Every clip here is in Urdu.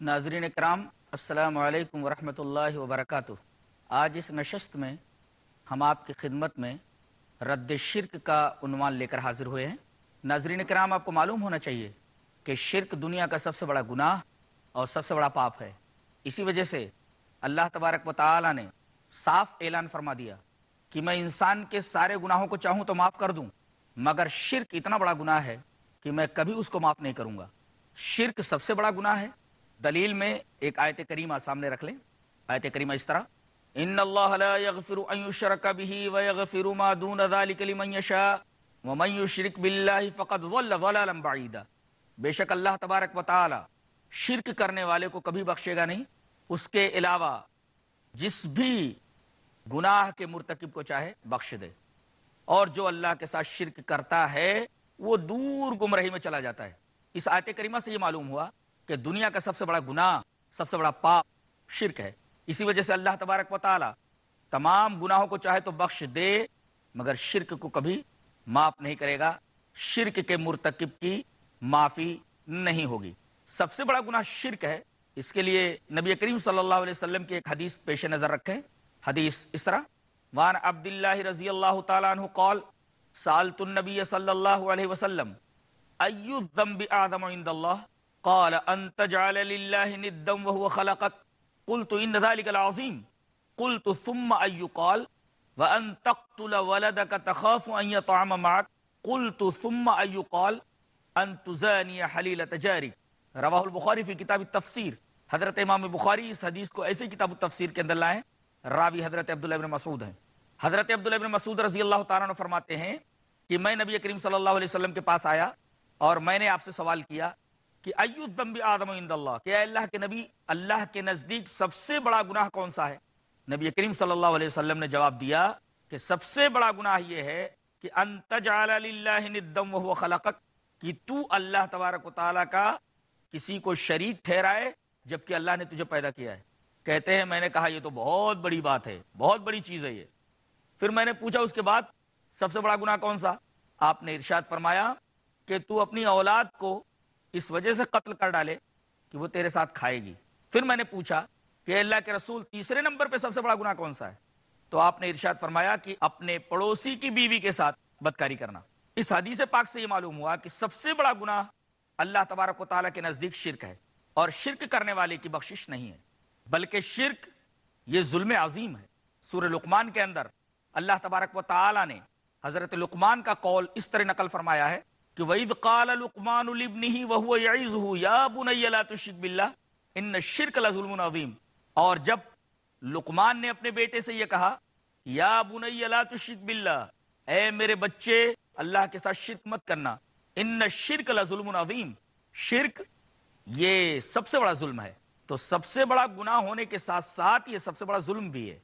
ناظرین کرام السلام علیکم ورحمۃ اللہ وبرکاتہ آج اس نشست میں ہم آپ کی خدمت میں رد شرک کا عنوان لے کر حاضر ہوئے ہیں ناظرین کرام آپ کو معلوم ہونا چاہیے کہ شرک دنیا کا سب سے بڑا گناہ اور سب سے بڑا پاپ ہے اسی وجہ سے اللہ تبارک و تعالیٰ نے صاف اعلان فرما دیا کہ میں انسان کے سارے گناہوں کو چاہوں تو معاف کر دوں مگر شرک اتنا بڑا گناہ ہے کہ میں کبھی اس کو معاف نہیں کروں گا شرک سب سے بڑا گناہ ہے دلیل میں ایک آیت کریمہ سامنے رکھ لیں آیت کریمہ اس طرح ان ان اللہ لا یغفر یشرک یشرک به ما دون لمن یشاء فقد بعیدا بے شک اللہ تبارک و تعالی شرک کرنے والے کو کبھی بخشے گا نہیں اس کے علاوہ جس بھی گناہ کے مرتکب کو چاہے بخش دے اور جو اللہ کے ساتھ شرک کرتا ہے وہ دور گمرہی میں چلا جاتا ہے اس آیت کریمہ سے یہ معلوم ہوا کہ دنیا کا سب سے بڑا گناہ سب سے بڑا پاپ شرک ہے اسی وجہ سے اللہ تبارک و تعالی تمام گناہوں کو چاہے تو بخش دے مگر شرک کو کبھی معاف نہیں کرے گا شرک کے مرتکب کی معافی نہیں ہوگی سب سے بڑا گناہ شرک ہے اس کے لیے نبی کریم صلی اللہ علیہ وسلم کی ایک حدیث پیش نظر رکھیں حدیث اس طرح وان عبد اللہ رضی اللہ تعالیٰ عنہ سالت النبی صلی اللہ علیہ وسلم ایو الذنب عند اللہ قال ان تجعل لله ندا وهو خلقك قلت ان ذلك العظيم قلت ثم اي قال وان تقتل ولدك تخاف ان يطعم معك قلت ثم اي قال ان تزاني حليل تجاري رواه البخاري في كتاب التفسير حضرت امام بخاری اس حدیث کو ایسے کتاب التفسیر کے اندر لائے راوی حضرت عبداللہ ابن مسعود ہیں حضرت عبداللہ ابن مسعود رضی اللہ تعالیٰ عنہ فرماتے ہیں کہ میں نبی کریم صلی اللہ علیہ وسلم کے پاس آیا اور میں نے آپ سے سوال کیا کہ ایو دمبی آدم عند اللہ کہ اے اللہ کے نبی اللہ کے نزدیک سب سے بڑا گناہ کون سا ہے نبی کریم صلی اللہ علیہ وسلم نے جواب دیا کہ سب سے بڑا گناہ یہ ہے کہ انت جعل للہ ندم وہ خلقک کہ تو اللہ تبارک و تعالیٰ کا کسی کو شریک ٹھہرائے جبکہ اللہ نے تجھے پیدا کیا ہے کہتے ہیں میں نے کہا یہ تو بہت بڑی بات ہے بہت بڑی چیز ہے یہ پھر میں نے پوچھا اس کے بعد سب سے بڑا گناہ کون سا آپ نے ارشاد فرمایا کہ تو اپنی اولاد کو اس وجہ سے قتل کر ڈالے کہ وہ تیرے ساتھ کھائے گی پھر میں نے پوچھا کہ اللہ کے رسول تیسرے نمبر پہ سب سے بڑا گنا کون سا ہے تو آپ نے ارشاد فرمایا کہ اپنے پڑوسی کی بیوی کے ساتھ بدکاری کرنا اس حدیث پاک سے یہ معلوم ہوا کہ سب سے بڑا گنا اللہ تبارک و تعالیٰ کے نزدیک شرک ہے اور شرک کرنے والے کی بخشش نہیں ہے بلکہ شرک یہ ظلم عظیم ہے سور لقمان کے اندر اللہ تبارک و تعالیٰ نے حضرت لقمان کا قول اس طرح نقل فرمایا ہے کہ وکمان البنی بنات بل ان شرکلم اور جب لکمان نے اپنے بیٹے سے یہ کہا یا بنائی اللہ تو شک اے میرے بچے اللہ کے ساتھ شرک مت کرنا ان شرک اللہ ظلم شرک یہ سب سے بڑا ظلم ہے تو سب سے بڑا گناہ ہونے کے ساتھ ساتھ یہ سب سے بڑا ظلم بھی ہے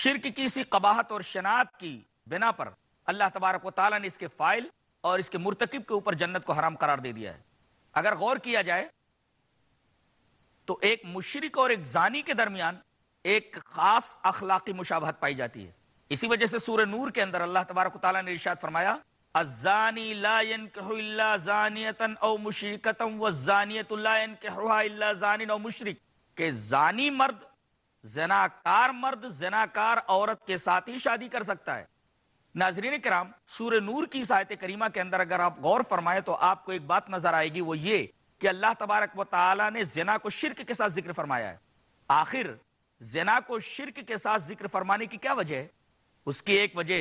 شرک کی اسی قباہت اور شناخت کی بنا پر اللہ تبارک و تعالیٰ نے اس کے فائل اور اس کے مرتکب کے اوپر جنت کو حرام قرار دے دیا ہے اگر غور کیا جائے تو ایک مشرق اور ایک زانی کے درمیان ایک خاص اخلاقی مشابہت پائی جاتی ہے اسی وجہ سے سورہ نور کے اندر اللہ تبارک و تعالیٰ نے ارشاد فرمایا کہ زانی مرد زناکار مرد زناکار عورت کے ساتھ ہی شادی کر سکتا ہے ناظرین کرام سور نور کی اس آیت کریمہ کے اندر اگر آپ غور فرمائے تو آپ کو ایک بات نظر آئے گی وہ یہ کہ اللہ تبارک و تعالی نے زنا کو شرک کے ساتھ ذکر فرمایا ہے آخر زنا کو شرک کے ساتھ ذکر فرمانے کی کیا وجہ ہے اس کی ایک وجہ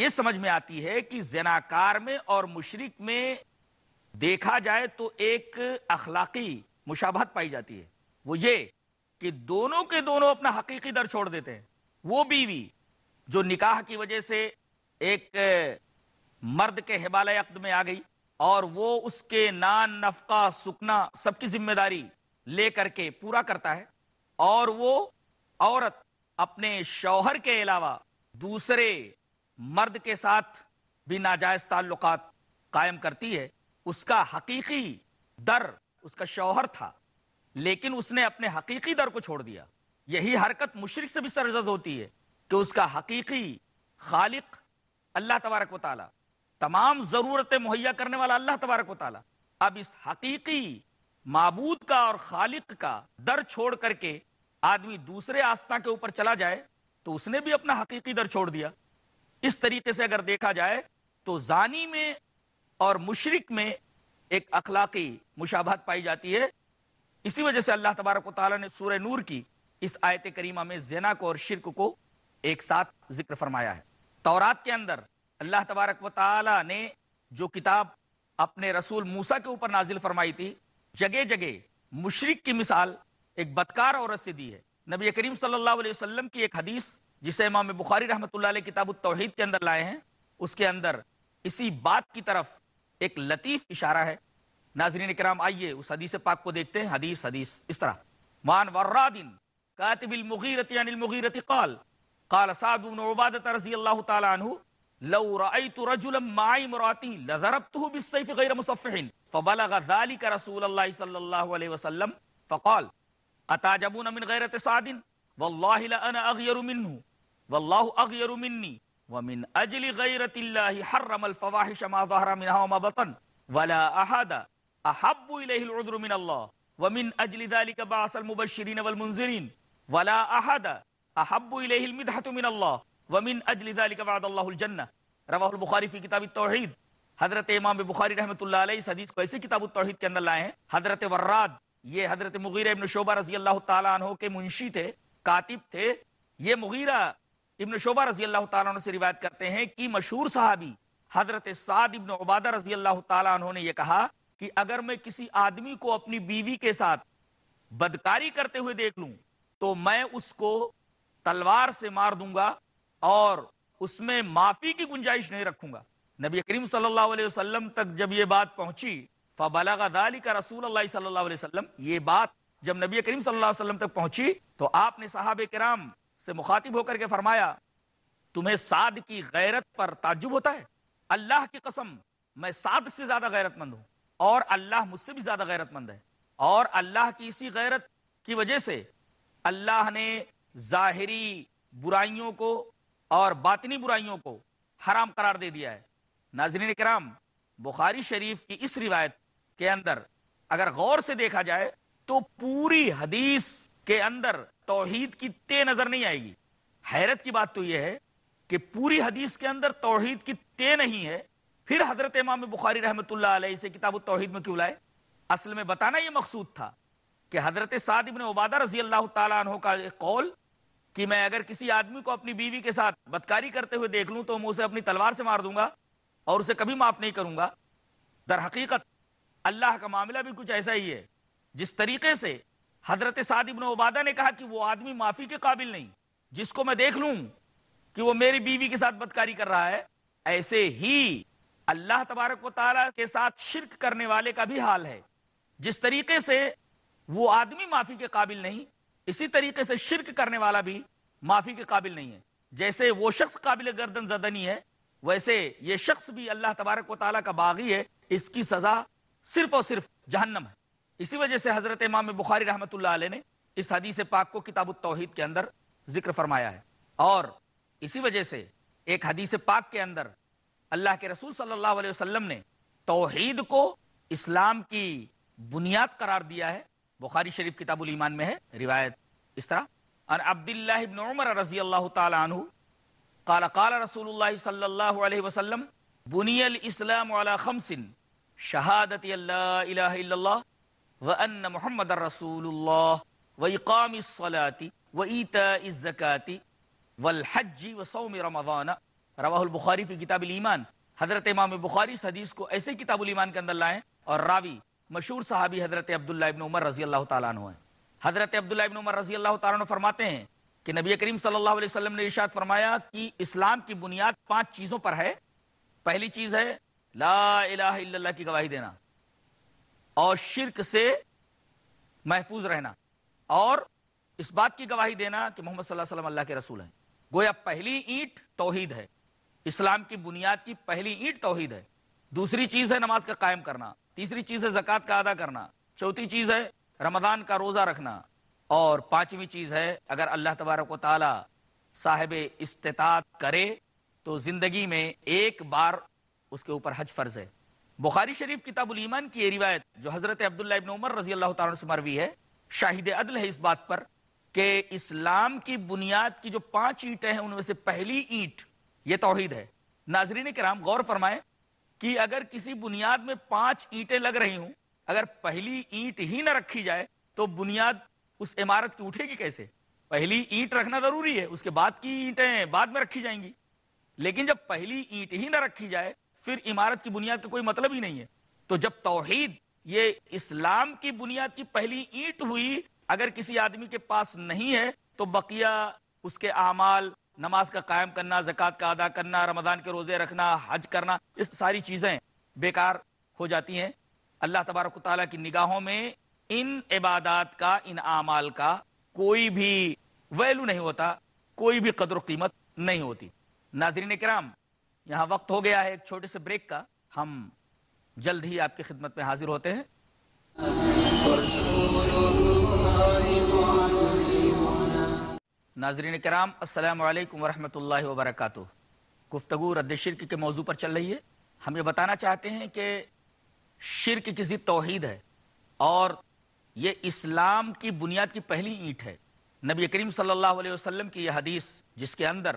یہ سمجھ میں آتی ہے کہ زناکار میں اور مشرک میں دیکھا جائے تو ایک اخلاقی مشابہت پائی جاتی ہے وہ یہ کہ دونوں کے دونوں اپنا حقیقی در چھوڑ دیتے ہیں وہ بیوی جو نکاح کی وجہ سے ایک مرد کے حبالہ عقد میں آ گئی اور وہ اس کے نان نفقہ سکنا سب کی ذمہ داری لے کر کے پورا کرتا ہے اور وہ عورت اپنے شوہر کے علاوہ دوسرے مرد کے ساتھ بھی ناجائز تعلقات قائم کرتی ہے اس کا حقیقی در اس کا شوہر تھا لیکن اس نے اپنے حقیقی در کو چھوڑ دیا یہی حرکت مشرق سے بھی سرزد ہوتی ہے کہ اس کا حقیقی خالق اللہ تبارک و تعالی تمام ضرورتیں مہیا کرنے والا اللہ تبارک و تعالی اب اس حقیقی معبود کا اور خالق کا در چھوڑ کر کے آدمی دوسرے آستہ کے اوپر چلا جائے تو اس نے بھی اپنا حقیقی در چھوڑ دیا اس طریقے سے اگر دیکھا جائے تو زانی میں اور مشرق میں ایک اخلاقی مشابہت پائی جاتی ہے اسی وجہ سے اللہ تبارک و تعالیٰ نے سورہ نور کی اس آیت کریمہ میں زینا کو اور شرک کو ایک ساتھ ذکر فرمایا ہے تورات کے اندر اللہ تبارک و تعالی نے جو کتاب اپنے رسول موسا کے اوپر نازل فرمائی تھی جگہ جگہ مشرق کی مثال ایک بدکار عورت سے دی ہے نبی کریم صلی اللہ علیہ وسلم کی ایک حدیث جسے امام بخاری رحمۃ اللہ علیہ کتاب التوحید کے اندر لائے ہیں اس کے اندر اسی بات کی طرف ایک لطیف اشارہ ہے ناظرین کرام آئیے اس حدیث پاک کو دیکھتے ہیں حدیث حدیث اس طرح مان ورادن کاتب المغیرت قال سعد بن عبادة رضي الله تعالى عنه لو رأيت رجلا مع امرأتي لضربته بالسيف غير مصفح فبلغ ذلك رسول الله صلى الله عليه وسلم فقال أتعجبون من غيرة سعد والله لأنا أغير منه والله أغير مني ومن أجل غيرة الله حرم الفواحش ما ظهر منها وما بطن ولا أحد أحب إليه العذر من الله ومن أجل ذلك بعث المبشرين والمنذرين ولا أحد احب الیہ المدحۃ من اللہ ومن اجل ذلک وعد الله الجنہ رواه البخاری فی کتاب التوحید حضرت امام بخاری رحمۃ اللہ علیہ اس حدیث کو ایسے کتاب التوحید کے اندر لائے ہیں حضرت وراد یہ حضرت مغیرہ ابن شعبہ رضی اللہ تعالی عنہ کے منشی تھے کاتب تھے یہ مغیرہ ابن شعبہ رضی اللہ تعالی عنہ سے روایت کرتے ہیں کہ مشہور صحابی حضرت سعد ابن عبادہ رضی اللہ تعالی عنہ نے یہ کہا کہ اگر میں کسی آدمی کو اپنی بیوی کے ساتھ بدکاری کرتے ہوئے دیکھ لوں تو میں اس کو تلوار سے مار دوں گا اور اس میں معافی کی گنجائش نہیں رکھوں گا نبی کریم صلی اللہ علیہ وسلم تک جب یہ بات پہنچی فبلغ ذلک دالی کا رسول اللہ صلی اللہ علیہ وسلم یہ بات جب نبی کریم صلی اللہ علیہ وسلم تک پہنچی تو آپ نے صحابہ کرام سے مخاطب ہو کر کے فرمایا تمہیں سعد کی غیرت پر تعجب ہوتا ہے اللہ کی قسم میں سعد سے زیادہ غیرت مند ہوں اور اللہ مجھ سے بھی زیادہ غیرت مند ہے اور اللہ کی اسی غیرت کی وجہ سے اللہ نے ظاہری برائیوں کو اور باطنی برائیوں کو حرام قرار دے دیا ہے ناظرین کرام بخاری شریف کی اس روایت کے اندر اگر غور سے دیکھا جائے تو پوری حدیث کے اندر توحید کی تے نظر نہیں آئے گی حیرت کی بات تو یہ ہے کہ پوری حدیث کے اندر توحید کی تے نہیں ہے پھر حضرت امام بخاری رحمت اللہ علیہ سے کتاب التوحید میں کیوں لائے اصل میں بتانا یہ مقصود تھا کہ حضرت سعد ابن عبادہ رضی اللہ تعالیٰ عنہ کا ایک قول کہ میں اگر کسی آدمی کو اپنی بیوی کے ساتھ بدکاری کرتے ہوئے دیکھ لوں تو میں اسے اپنی تلوار سے مار دوں گا اور اسے کبھی معاف نہیں کروں گا در حقیقت اللہ کا معاملہ بھی کچھ ایسا ہی ہے جس طریقے سے حضرت سعد ابن عبادہ نے کہا کہ وہ آدمی معافی کے قابل نہیں جس کو میں دیکھ لوں کہ وہ میری بیوی کے ساتھ بدکاری کر رہا ہے ایسے ہی اللہ تبارک و تعالیٰ کے ساتھ شرک کرنے والے کا بھی حال ہے جس طریقے سے وہ آدمی معافی کے قابل نہیں اسی طریقے سے شرک کرنے والا بھی معافی کے قابل نہیں ہے جیسے وہ شخص قابل گردن زدنی ہے ویسے یہ شخص بھی اللہ تبارک و تعالیٰ کا باغی ہے اس کی سزا صرف اور صرف جہنم ہے اسی وجہ سے حضرت امام بخاری رحمۃ اللہ علیہ نے اس حدیث پاک کو کتاب التوحید کے اندر ذکر فرمایا ہے اور اسی وجہ سے ایک حدیث پاک کے اندر اللہ کے رسول صلی اللہ علیہ وسلم نے توحید کو اسلام کی بنیاد قرار دیا ہے بخاری شریف کتاب الایمان میں ہے روایت اس طرح ان عبد الله ابن عمر رضی اللہ تعالی عنہ قال قال رسول الله صلی اللہ علیہ وسلم بني الاسلام على خمس شهادت ان لا اله الا الله وان محمد رسول الله واقام الصلاه وايتاء الزكاه والحج وصوم رمضان رواه البخاری في کتاب الایمان حضرت امام بخاری اس حدیث کو ایسے کتاب الایمان کے اندر لائے اور راوی مشہور صحابی حضرت عبداللہ ابن عمر رضی اللہ تعالیٰ عنہ ہیں حضرت عبداللہ ابن عمر رضی اللہ تعالیٰ عنہ فرماتے ہیں کہ نبی کریم صلی اللہ علیہ وسلم نے ارشاد فرمایا کہ اسلام کی بنیاد پانچ چیزوں پر ہے پہلی چیز ہے لا الہ الا اللہ کی گواہی دینا اور شرک سے محفوظ رہنا اور اس بات کی گواہی دینا کہ محمد صلی اللہ علیہ وسلم اللہ کے رسول ہیں گویا پہلی اینٹ توحید ہے اسلام کی بنیاد کی پہلی اینٹ توحید ہے دوسری چیز ہے نماز کا قائم کرنا تیسری چیز ہے زکوٰۃ کا ادا کرنا چوتھی چیز ہے رمضان کا روزہ رکھنا اور پانچویں چیز ہے اگر اللہ تبارک و تعالی صاحب استطاعت کرے تو زندگی میں ایک بار اس کے اوپر حج فرض ہے بخاری شریف کتاب الایمان کی یہ روایت جو حضرت عبداللہ ابن عمر رضی اللہ تعالیٰ سے مروی ہے شاہد عدل ہے اس بات پر کہ اسلام کی بنیاد کی جو پانچ اینٹیں ہیں ان میں سے پہلی اینٹ یہ توحید ہے ناظرین کرام غور فرمائیں کہ اگر کسی بنیاد میں پانچ اینٹیں لگ رہی ہوں اگر پہلی اینٹ ہی نہ رکھی جائے تو بنیاد اس عمارت کی اٹھے گی کیسے پہلی اینٹ رکھنا ضروری ہے اس کے بعد کی اینٹیں بعد میں رکھی جائیں گی لیکن جب پہلی اینٹ ہی نہ رکھی جائے پھر عمارت کی بنیاد کا کوئی مطلب ہی نہیں ہے تو جب توحید یہ اسلام کی بنیاد کی پہلی اینٹ ہوئی اگر کسی آدمی کے پاس نہیں ہے تو بقیہ اس کے اعمال نماز کا قائم کرنا زکوٰۃ کا ادا کرنا رمضان کے روزے رکھنا حج کرنا اس ساری چیزیں بیکار ہو جاتی ہیں اللہ تبارک و تعالیٰ کی نگاہوں میں ان عبادات کا ان اعمال کا کوئی بھی ویلو نہیں ہوتا کوئی بھی قدر و قیمت نہیں ہوتی ناظرین کرام یہاں وقت ہو گیا ہے ایک چھوٹے سے بریک کا ہم جلد ہی آپ کی خدمت میں حاضر ہوتے ہیں ناظرین کرام السلام علیکم ورحمۃ اللہ وبرکاتہ گفتگو رد شرک کے موضوع پر چل رہی ہے ہم یہ بتانا چاہتے ہیں کہ شرک کسی توحید ہے اور یہ اسلام کی بنیاد کی پہلی اینٹ ہے نبی کریم صلی اللہ علیہ وسلم کی یہ حدیث جس کے اندر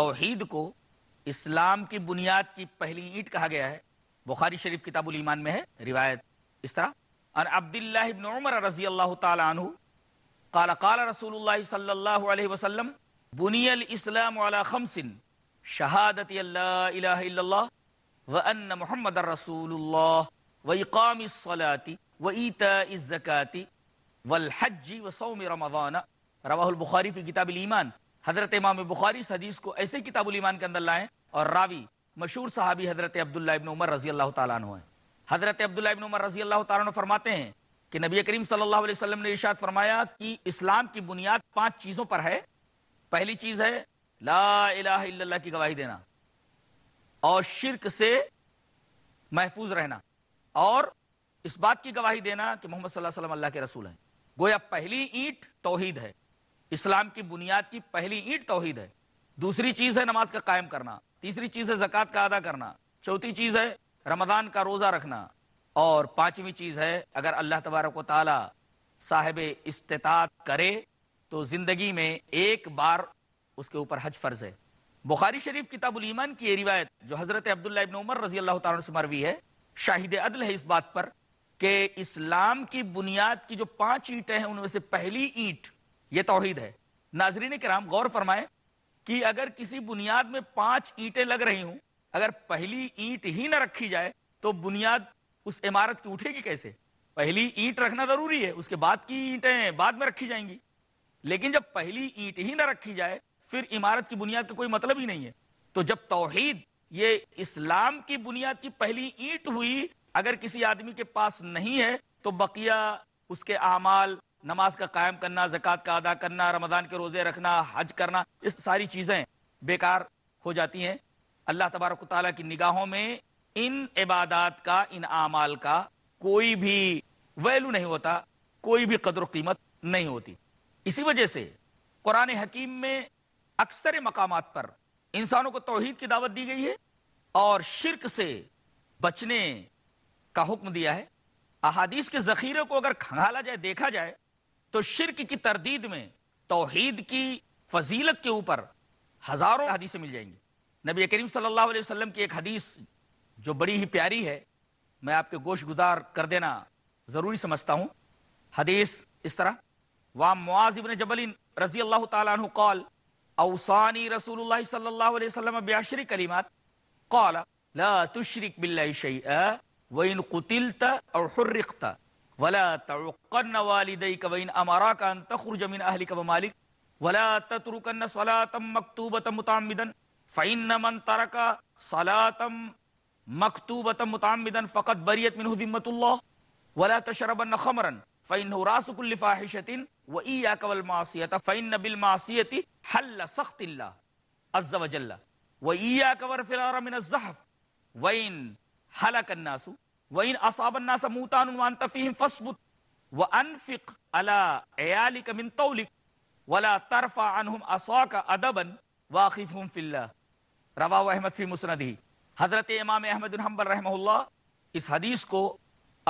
توحید کو اسلام کی بنیاد کی پہلی اینٹ کہا گیا ہے بخاری شریف کتاب الایمان میں ہے روایت اس طرح اور عبد عمر رضی اللہ تعالی عنہ قال قال رسول اللہ صلی اللہ علیہ وسلم بنی الاسلام علی خمس شہادت اللہ الہ الا اللہ وان محمد رسول اللہ وإقام الصلاة وإيتاء الزكاة والحج وصوم رمضان رواہ البخاری فی کتاب الایمان حضرت امام بخاری اس حدیث کو ایسے کتاب الایمان کے اندر لائیں اور راوی مشہور صحابی حضرت عبداللہ ابن عمر رضی اللہ تعالیٰ عنہ ہیں حضرت عبداللہ ابن عمر رضی اللہ تعالیٰ عنہ فرماتے ہیں کہ نبی کریم صلی اللہ علیہ وسلم نے ارشاد فرمایا کہ اسلام کی بنیاد پانچ چیزوں پر ہے پہلی چیز ہے لا الہ الا اللہ کی گواہی دینا اور شرک سے محفوظ رہنا اور اس بات کی گواہی دینا کہ محمد صلی اللہ علیہ وسلم اللہ کے رسول ہیں گویا پہلی اینٹ توحید ہے اسلام کی بنیاد کی پہلی اینٹ توحید ہے دوسری چیز ہے نماز کا قائم کرنا تیسری چیز ہے زکوۃ کا ادا کرنا چوتھی چیز ہے رمضان کا روزہ رکھنا اور پانچویں چیز ہے اگر اللہ تبارک و تعالی صاحب استطاعت کرے تو زندگی میں ایک بار اس کے اوپر حج فرض ہے بخاری شریف کتاب الایمان کی یہ روایت جو حضرت عبداللہ ابن عمر رضی اللہ تعالیٰ سے مروی ہے شاہد عدل ہے اس بات پر کہ اسلام کی بنیاد کی جو پانچ اینٹیں ہیں ان میں سے پہلی اینٹ یہ توحید ہے ناظرین کرام غور فرمائے کہ اگر کسی بنیاد میں پانچ اینٹیں لگ رہی ہوں اگر پہلی اینٹ ہی نہ رکھی جائے تو بنیاد اس عمارت کی اٹھے گی کیسے پہلی اینٹ رکھنا ضروری ہے اس کے بعد کی اینٹیں بعد میں رکھی جائیں گی لیکن جب پہلی اینٹ ہی نہ رکھی جائے پھر عمارت کی بنیاد کا کوئی مطلب ہی نہیں ہے تو جب توحید یہ اسلام کی بنیاد کی پہلی اینٹ ہوئی اگر کسی آدمی کے پاس نہیں ہے تو بقیہ اس کے اعمال نماز کا قائم کرنا زکوٰۃ کا ادا کرنا رمضان کے روزے رکھنا حج کرنا یہ ساری چیزیں بیکار ہو جاتی ہیں اللہ تبارک و تعالیٰ کی نگاہوں میں ان عبادات کا ان اعمال کا کوئی بھی ویلو نہیں ہوتا کوئی بھی قدر و قیمت نہیں ہوتی اسی وجہ سے قرآن حکیم میں اکثر مقامات پر انسانوں کو توحید کی دعوت دی گئی ہے اور شرک سے بچنے کا حکم دیا ہے احادیث کے ذخیرے کو اگر کھنگالا جائے دیکھا جائے تو شرک کی تردید میں توحید کی فضیلت کے اوپر ہزاروں حدیثیں مل جائیں گی نبی کریم صلی اللہ علیہ وسلم کی ایک حدیث جو بڑی ہی پیاری ہے میں آپ کے گوش گزار کر دینا ضروری سمجھتا ہوں حدیث اس طرح وام معاذ ابن جبل رضی اللہ تعالیٰ عنہ قال اوسانی رسول اللہ صلی اللہ علیہ وسلم بیاشری کلمات قال لا تشرک باللہ شیئا وین قتلت او حرقت ولا تعقن والدیک وین امراک ان تخرج من اہلک و مالک ولا تترکن صلاة مکتوبة متعمدن فإن من ترک صلاة مکتوبتا متعمدا فقط بریت منہ ذمت اللہ ولا تشربن خمرا فإنہ راس کل فاحشت و ایاک والمعصیت فإن بالمعصیت حل سخت اللہ عز و جل و ایاک ورفرار من الزحف وین حلق الناس وین اصاب الناس موتان وانت فیہم فاسبت و انفق على عیالک من طولک ولا ترفع عنهم اصاک ادبا واخفهم فی اللہ رواہ احمد فی مسندہی حضرت امام احمد الحمبل رحمہ اللہ اس حدیث کو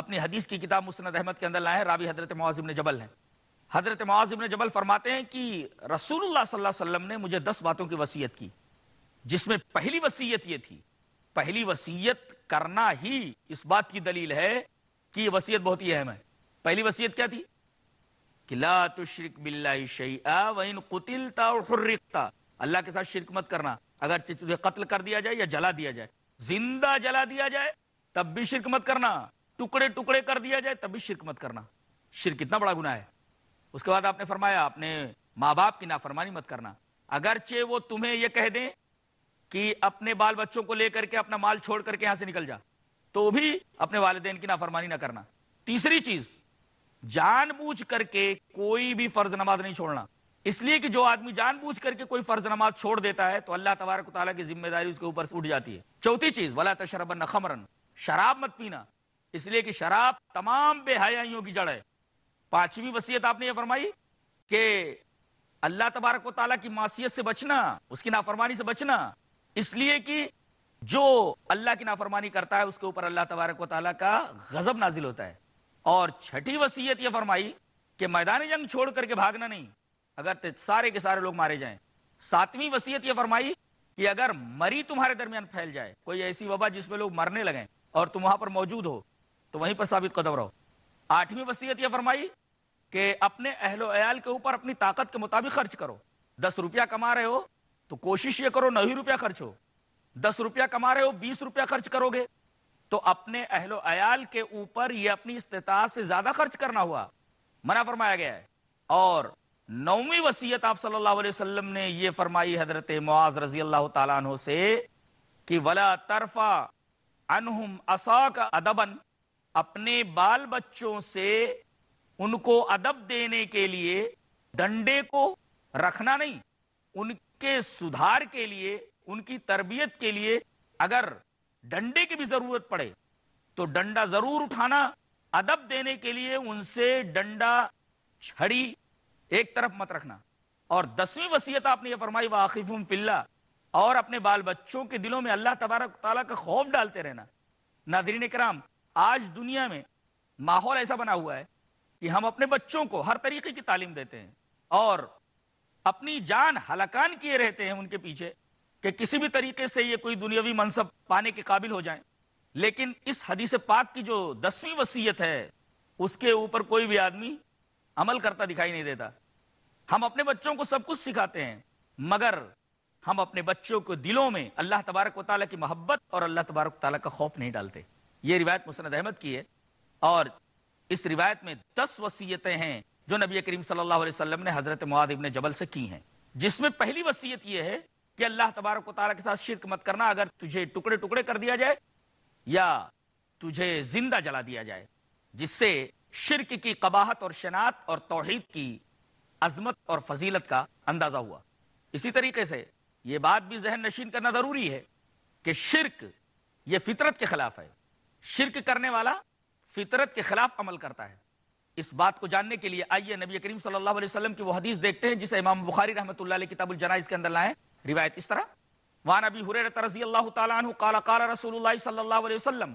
اپنی حدیث کی کتاب مسند احمد کے اندر لائے ہیں راوی حضرت معاذ ابن جبل ہیں حضرت معاذ ابن جبل فرماتے ہیں کہ رسول اللہ صلی اللہ علیہ وسلم نے مجھے دس باتوں کی وصیت کی جس میں پہلی وصیت یہ تھی پہلی وصیت کرنا ہی اس بات کی دلیل ہے کہ یہ وصیت بہت ہی اہم ہے پہلی وصیت کیا تھی کہ لا تشرک باللہ شیئا بل قطل خرختا اللہ کے ساتھ شرک مت کرنا اگر قتل کر دیا جائے یا جلا دیا جائے زندہ جلا دیا جائے تب بھی شرک مت کرنا ٹکڑے ٹکڑے کر دیا جائے تب بھی شرک مت کرنا شرک کتنا بڑا گناہ ہے اس کے بعد آپ نے فرمایا آپ نے ماں باپ کی نافرمانی مت کرنا اگرچہ وہ تمہیں یہ کہہ دیں کہ اپنے بال بچوں کو لے کر کے اپنا مال چھوڑ کر کے یہاں سے نکل جا تو بھی اپنے والدین کی نافرمانی نہ کرنا تیسری چیز جان بوجھ کر کے کوئی بھی فرض نماز نہیں چھوڑنا اس لیے کہ جو آدمی جان بوجھ کر کے کوئی فرض نماز چھوڑ دیتا ہے تو اللہ تبارک و تعالیٰ کی ذمہ داری اس کے اوپر اٹھ جاتی ہے چوتھی چیز ولا خمرن شراب مت پینا اس لیے کہ شراب تمام بے حیائیوں کی جڑ ہے پانچویں آپ نے یہ فرمائی کہ اللہ تبارک و تعالیٰ کی معصیت سے بچنا اس کی نافرمانی سے بچنا اس لیے کہ جو اللہ کی نافرمانی کرتا ہے اس کے اوپر اللہ تبارک و تعالیٰ کا غضب نازل ہوتا ہے اور چھٹی وسیعت یہ فرمائی کہ میدان جنگ چھوڑ کر کے بھاگنا نہیں اگر سارے کے سارے لوگ مارے جائیں ساتویں وسیعت یہ فرمائی کہ اگر مری تمہارے درمیان پھیل جائے کوئی ایسی وبا جس میں لوگ مرنے لگیں اور تم وہاں پر موجود ہو تو وہیں پر ثابت قدم رہو آٹھویں وسیعت یہ فرمائی کہ اپنے اہل و عیال کے اوپر اپنی طاقت کے مطابق خرچ کرو دس روپیہ کما رہے ہو تو کوشش یہ کرو نو ہی روپیہ خرچ ہو دس روپیہ کما رہے ہو بیس روپیہ خرچ کرو گے تو اپنے اہل و عیال کے اوپر یہ اپنی استطاعت سے زیادہ خرچ کرنا ہوا منع فرمایا گیا ہے اور نویں وسیعت آپ صلی اللہ علیہ وسلم نے یہ فرمائی حضرت معاذ رضی اللہ تعالیٰ عنہ سے کہ ولا طرف ادبن اپنے بال بچوں سے ان کو ادب دینے کے لیے ڈنڈے کو رکھنا نہیں ان کے سدھار کے لیے ان کی تربیت کے لیے اگر ڈنڈے کی بھی ضرورت پڑے تو ڈنڈا ضرور اٹھانا ادب دینے کے لیے ان سے ڈنڈا چھڑی ایک طرف مت رکھنا اور دسویں وسیعت آپ نے یہ فرمائی واقف آخف اور اپنے بال بچوں کے دلوں میں اللہ تبارک تعالیٰ کا خوف ڈالتے رہنا ناظرین کرام آج دنیا میں ماحول ایسا بنا ہوا ہے کہ ہم اپنے بچوں کو ہر طریقے کی تعلیم دیتے ہیں اور اپنی جان ہلاکان کیے رہتے ہیں ان کے پیچھے کہ کسی بھی طریقے سے یہ کوئی دنیاوی منصب پانے کے قابل ہو جائیں لیکن اس حدیث پاک کی جو دسویں وصیت ہے اس کے اوپر کوئی بھی آدمی عمل کرتا دکھائی نہیں دیتا ہم اپنے بچوں کو سب کچھ سکھاتے ہیں مگر ہم اپنے بچوں کو دلوں میں اللہ تبارک و تعالیٰ کی محبت اور اللہ تبارک و تعالیٰ کا خوف نہیں ڈالتے یہ روایت مسند احمد کی ہے اور اس روایت میں دس وصیتیں ہیں جو نبی کریم صلی اللہ علیہ وسلم نے حضرت معاد ابن جبل سے کی ہیں جس میں پہلی وصیت یہ ہے کہ اللہ تبارک و تعالیٰ کے ساتھ شرک مت کرنا اگر تجھے ٹکڑے ٹکڑے کر دیا جائے یا تجھے زندہ جلا دیا جائے جس سے شرک کی قباحت اور شناخت اور توحید کی عظمت اور فضیلت کا اندازہ ہوا اسی طریقے سے یہ بات بھی ذہن نشین کرنا ضروری ہے کہ شرک یہ فطرت کے خلاف ہے شرک کرنے والا فطرت کے خلاف عمل کرتا ہے اس بات کو جاننے کے لیے آئیے نبی کریم صلی اللہ علیہ وسلم کی وہ حدیث دیکھتے ہیں جسے امام بخاری رحمۃ اللہ علیہ کتاب الجنائز کے اندر لائیں روایت اس طرح وان نبی رضی اللہ تعالیٰ قال قال رسول اللہ صلی اللہ علیہ وسلم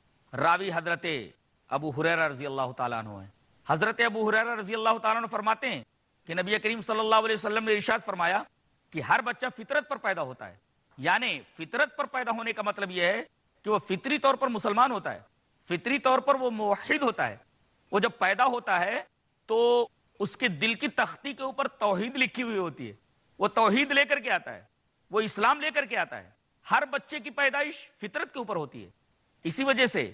راوی حضرت ابو حریرہ رضی اللہ تعالیٰ عنہ حضرت ابو حریرہ رضی اللہ تعالیٰ عنہ فرماتے ہیں کہ نبی کریم صلی اللہ علیہ وسلم نے ارشاد فرمایا کہ ہر بچہ فطرت پر پیدا ہوتا ہے یعنی فطرت پر پیدا ہونے کا مطلب یہ ہے کہ وہ فطری طور پر مسلمان ہوتا ہے فطری طور پر وہ موحد ہوتا ہے وہ جب پیدا ہوتا ہے تو اس کے دل کی تختی کے اوپر توحید لکھی ہوئی ہوتی ہے وہ توحید لے کر کے آتا ہے وہ اسلام لے کر کے آتا ہے ہر بچے کی پیدائش فطرت کے اوپر ہوتی ہے اسی وجہ سے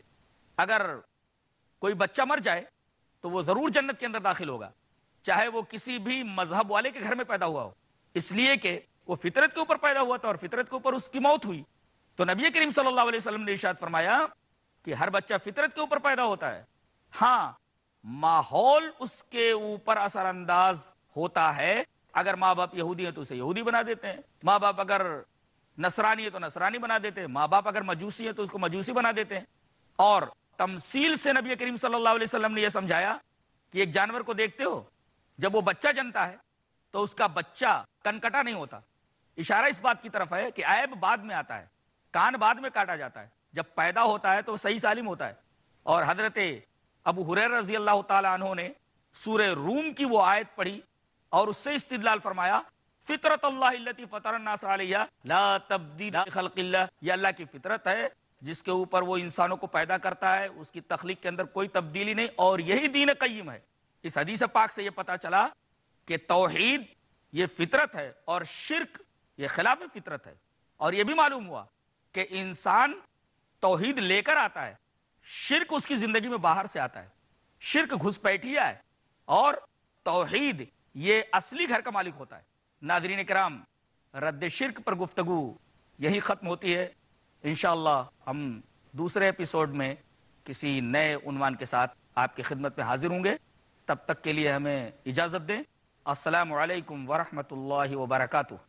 اگر کوئی بچہ مر جائے تو وہ ضرور جنت کے اندر داخل ہوگا چاہے وہ کسی بھی مذہب والے کے گھر میں پیدا ہوا ہو اس لیے کہ وہ فطرت کے اوپر پیدا ہوا تھا اور فطرت کے اوپر اس کی موت ہوئی تو نبی کریم صلی اللہ علیہ وسلم نے ارشاد فرمایا کہ ہر بچہ فطرت کے اوپر پیدا ہوتا ہے ہاں ماحول اس کے اوپر اثر انداز ہوتا ہے اگر ماں باپ یہودی ہیں تو اسے یہودی بنا دیتے ہیں ماں باپ اگر نصرانی ہے تو نصرانی بنا دیتے ہیں ماں باپ اگر مجوسی ہے تو اس کو مجوسی بنا دیتے ہیں اور تمثیل سے نبی کریم صلی اللہ علیہ وسلم نے یہ سمجھایا کہ ایک جانور کو دیکھتے ہو جب وہ بچہ جنتا ہے تو اس کا بچہ کنکٹا نہیں ہوتا اشارہ اس بات کی طرف ہے کہ عیب بعد میں آتا ہے کان بعد میں کاٹا جاتا ہے جب پیدا ہوتا ہے تو صحیح سالم ہوتا ہے اور حضرت ابو حریر رضی اللہ تعالیٰ عنہ نے سورہ روم کی وہ آیت پڑھی اور اس سے استدلال فرمایا فطرت اللہ اللہ فطر الناس علیہ لا تبدیل خلق اللہ یہ اللہ کی فطرت ہے جس کے اوپر وہ انسانوں کو پیدا کرتا ہے اس کی تخلیق کے اندر کوئی تبدیلی نہیں اور یہی دین قیم ہے اس حدیث پاک سے یہ پتا چلا کہ توحید یہ فطرت ہے اور شرک یہ خلاف فطرت ہے اور یہ بھی معلوم ہوا کہ انسان توحید لے کر آتا ہے شرک اس کی زندگی میں باہر سے آتا ہے شرک گھس پیٹھی آئے اور توحید یہ اصلی گھر کا مالک ہوتا ہے ناظرین کرام رد شرک پر گفتگو یہی ختم ہوتی ہے انشاءاللہ اللہ ہم دوسرے ایپیسوڈ میں کسی نئے عنوان کے ساتھ آپ کی خدمت میں حاضر ہوں گے تب تک کے لیے ہمیں اجازت دیں السلام علیکم ورحمۃ اللہ وبرکاتہ